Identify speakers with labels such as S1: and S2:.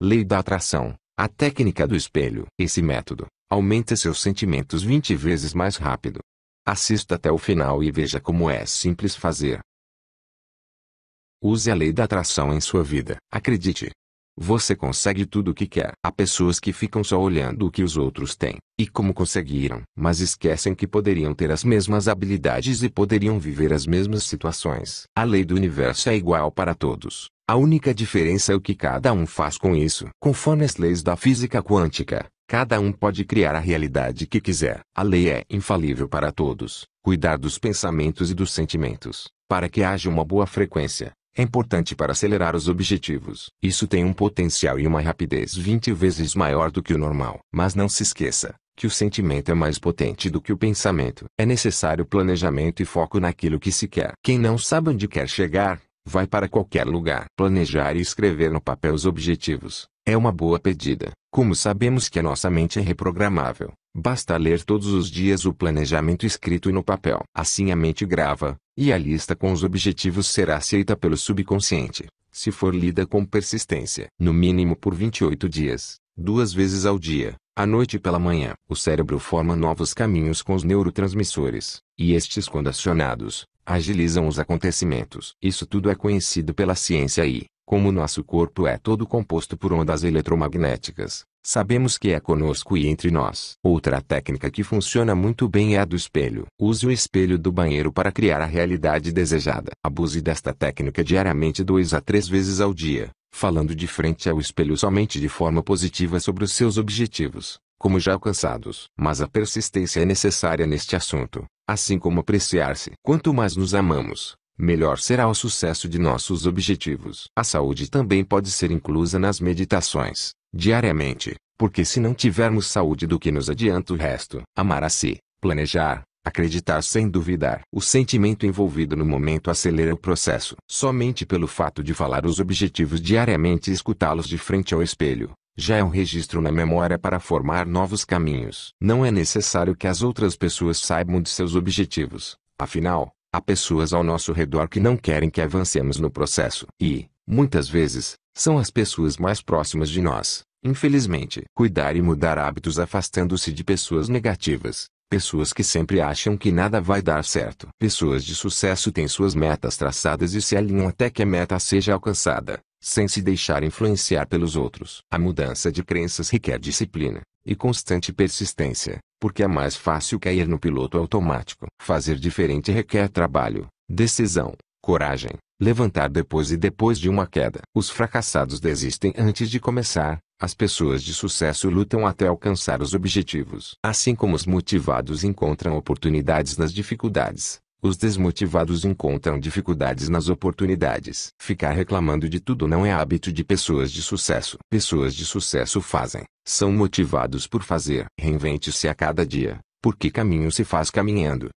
S1: Lei da atração. A técnica do espelho. Esse método aumenta seus sentimentos 20 vezes mais rápido. Assista até o final e veja como é simples fazer. Use a lei da atração em sua vida. Acredite. Você consegue tudo o que quer. Há pessoas que ficam só olhando o que os outros têm e como conseguiram, mas esquecem que poderiam ter as mesmas habilidades e poderiam viver as mesmas situações. A lei do universo é igual para todos. A única diferença é o que cada um faz com isso. Conforme as leis da física quântica, cada um pode criar a realidade que quiser. A lei é infalível para todos. Cuidar dos pensamentos e dos sentimentos, para que haja uma boa frequência, é importante para acelerar os objetivos. Isso tem um potencial e uma rapidez 20 vezes maior do que o normal. Mas não se esqueça que o sentimento é mais potente do que o pensamento. É necessário planejamento e foco naquilo que se quer. Quem não sabe onde quer chegar, Vai para qualquer lugar. Planejar e escrever no papel os objetivos é uma boa pedida. Como sabemos que a nossa mente é reprogramável, basta ler todos os dias o planejamento escrito no papel. Assim a mente grava, e a lista com os objetivos será aceita pelo subconsciente, se for lida com persistência. No mínimo por 28 dias, duas vezes ao dia, à noite e pela manhã, o cérebro forma novos caminhos com os neurotransmissores, e estes, quando acionados, agilizam os acontecimentos. Isso tudo é conhecido pela ciência e, como nosso corpo é todo composto por ondas eletromagnéticas, sabemos que é conosco e entre nós. Outra técnica que funciona muito bem é a do espelho. Use o espelho do banheiro para criar a realidade desejada. Abuse desta técnica diariamente 2 a 3 vezes ao dia falando de frente ao espelho somente de forma positiva sobre os seus objetivos, como já alcançados. Mas a persistência é necessária neste assunto, assim como apreciar-se. Quanto mais nos amamos, melhor será o sucesso de nossos objetivos. A saúde também pode ser inclusa nas meditações, diariamente, porque se não tivermos saúde, do que nos adianta o resto? Amar a si, planejar, Acreditar sem duvidar. O sentimento envolvido no momento acelera o processo. Somente pelo fato de falar os objetivos diariamente e escutá-los de frente ao espelho, já é um registro na memória para formar novos caminhos. Não é necessário que as outras pessoas saibam de seus objetivos. Afinal, há pessoas ao nosso redor que não querem que avancemos no processo. E, muitas vezes, são as pessoas mais próximas de nós. Infelizmente, cuidar e mudar hábitos afastando-se de pessoas negativas Pessoas que sempre acham que nada vai dar certo. Pessoas de sucesso têm suas metas traçadas e se alinham até que a meta seja alcançada, sem se deixar influenciar pelos outros. A mudança de crenças requer disciplina e constante persistência, porque é mais fácil cair no piloto automático. Fazer diferente requer trabalho, decisão, coragem, levantar depois e depois de uma queda. Os fracassados desistem antes de começar, as pessoas de sucesso lutam até alcançar os objetivos. Assim como os motivados encontram oportunidades nas dificuldades, os desmotivados encontram dificuldades nas oportunidades. Ficar reclamando de tudo não é hábito de pessoas de sucesso. Pessoas de sucesso fazem, são motivados por fazer. Reinvente-se a cada dia, porque caminho se faz caminhando.